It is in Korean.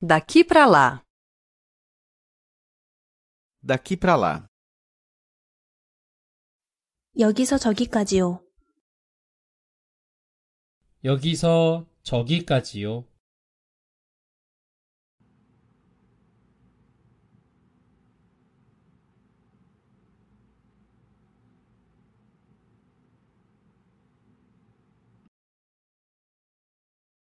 Daqui para lá. Daqui para lá. 여기서 저기까지요. 여기서 저기까지요.